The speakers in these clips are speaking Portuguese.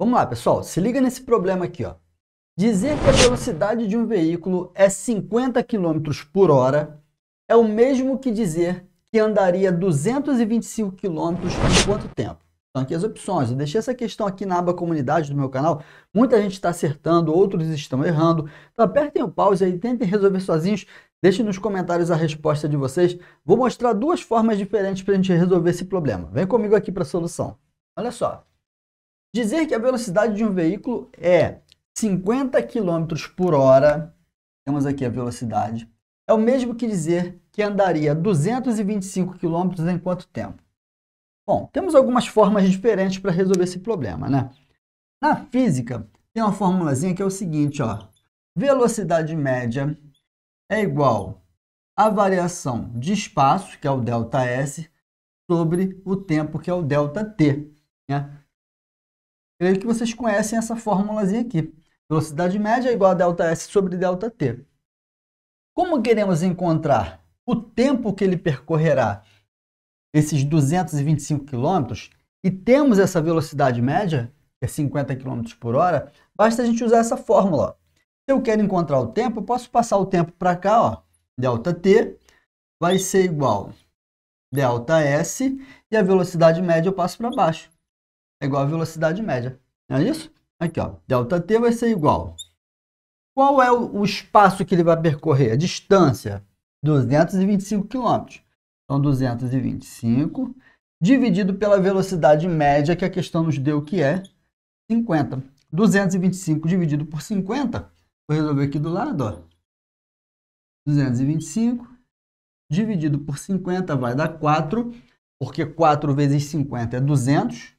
Vamos lá, pessoal, se liga nesse problema aqui, ó. Dizer que a velocidade de um veículo é 50 km por hora é o mesmo que dizer que andaria 225 km em quanto tempo? Então aqui as opções. Eu deixei essa questão aqui na aba comunidade do meu canal. Muita gente está acertando, outros estão errando. Então apertem o pause aí, tentem resolver sozinhos. Deixem nos comentários a resposta de vocês. Vou mostrar duas formas diferentes para a gente resolver esse problema. Vem comigo aqui para a solução. Olha só, Dizer que a velocidade de um veículo é 50 km por hora, temos aqui a velocidade, é o mesmo que dizer que andaria 225 km em quanto tempo? Bom, temos algumas formas diferentes para resolver esse problema, né? Na física, tem uma formulazinha que é o seguinte, ó. Velocidade média é igual à variação de espaço, que é o delta S, sobre o tempo, que é o delta T. Né? Creio que vocês conhecem essa fórmulazinha aqui. Velocidade média é igual a ΔS sobre ΔT. Como queremos encontrar o tempo que ele percorrerá esses 225 km e temos essa velocidade média, que é 50 km por hora, basta a gente usar essa fórmula. Se eu quero encontrar o tempo, eu posso passar o tempo para cá, ó, ΔT vai ser igual ΔS e a velocidade média eu passo para baixo é igual a velocidade média. Não é isso? Aqui, ó. Delta T vai ser igual. Qual é o espaço que ele vai percorrer? A distância. 225 km. Então, 225 dividido pela velocidade média que a questão nos deu, que é 50. 225 dividido por 50, vou resolver aqui do lado, ó. 225 dividido por 50 vai dar 4, porque 4 vezes 50 é 200.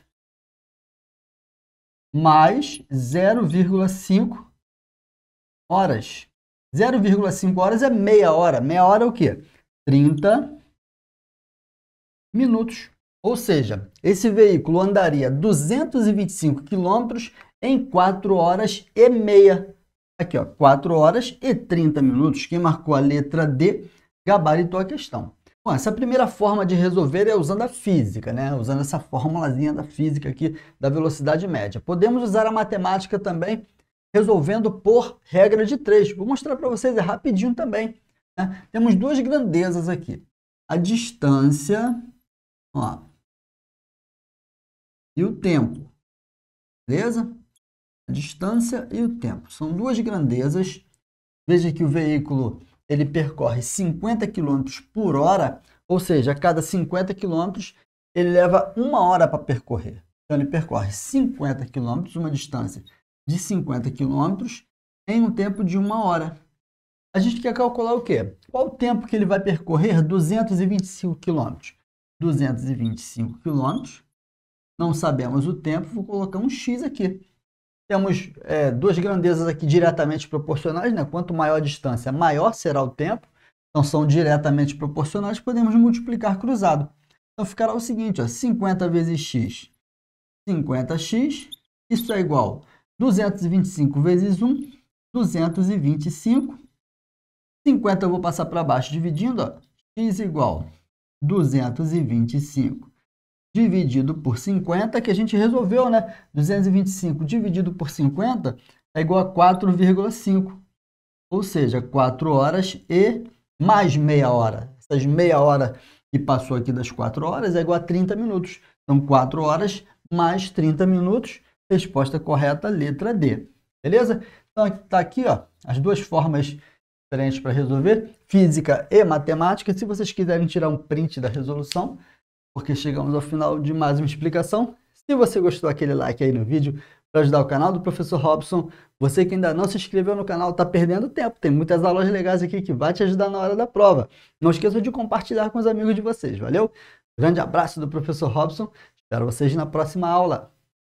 mais 0,5 horas. 0,5 horas é meia hora. Meia hora é o quê? 30 minutos. Ou seja, esse veículo andaria 225 quilômetros em 4 horas e meia. Aqui, ó, 4 horas e 30 minutos. Quem marcou a letra D gabaritou a questão. Bom, essa primeira forma de resolver é usando a física, né? usando essa formulazinha da física aqui da velocidade média. Podemos usar a matemática também resolvendo por regra de três. Vou mostrar para vocês é rapidinho também. Né? Temos duas grandezas aqui. A distância ó, e o tempo. Beleza? A distância e o tempo. São duas grandezas. Veja que o veículo ele percorre 50 km por hora, ou seja, a cada 50 km ele leva uma hora para percorrer. Então ele percorre 50 km, uma distância de 50 km, em um tempo de uma hora. A gente quer calcular o quê? Qual o tempo que ele vai percorrer 225 km? 225 km, não sabemos o tempo, vou colocar um x aqui. Temos é, duas grandezas aqui diretamente proporcionais, né? Quanto maior a distância, maior será o tempo. Então, são diretamente proporcionais, podemos multiplicar cruzado. Então, ficará o seguinte, ó, 50 vezes x, 50x, isso é igual 225 vezes 1, 225. 50 eu vou passar para baixo dividindo, ó, x igual 225 dividido por 50, que a gente resolveu, né? 225 dividido por 50 é igual a 4,5. Ou seja, 4 horas e mais meia hora. Essas meia hora que passou aqui das 4 horas é igual a 30 minutos. Então, 4 horas mais 30 minutos. Resposta correta, letra D. Beleza? Então, está aqui ó, as duas formas diferentes para resolver, física e matemática. Se vocês quiserem tirar um print da resolução, porque chegamos ao final de mais uma explicação. Se você gostou, aquele like aí no vídeo para ajudar o canal do Professor Robson. Você que ainda não se inscreveu no canal está perdendo tempo. Tem muitas aulas legais aqui que vai te ajudar na hora da prova. Não esqueça de compartilhar com os amigos de vocês, valeu? Grande abraço do Professor Robson. Espero vocês na próxima aula.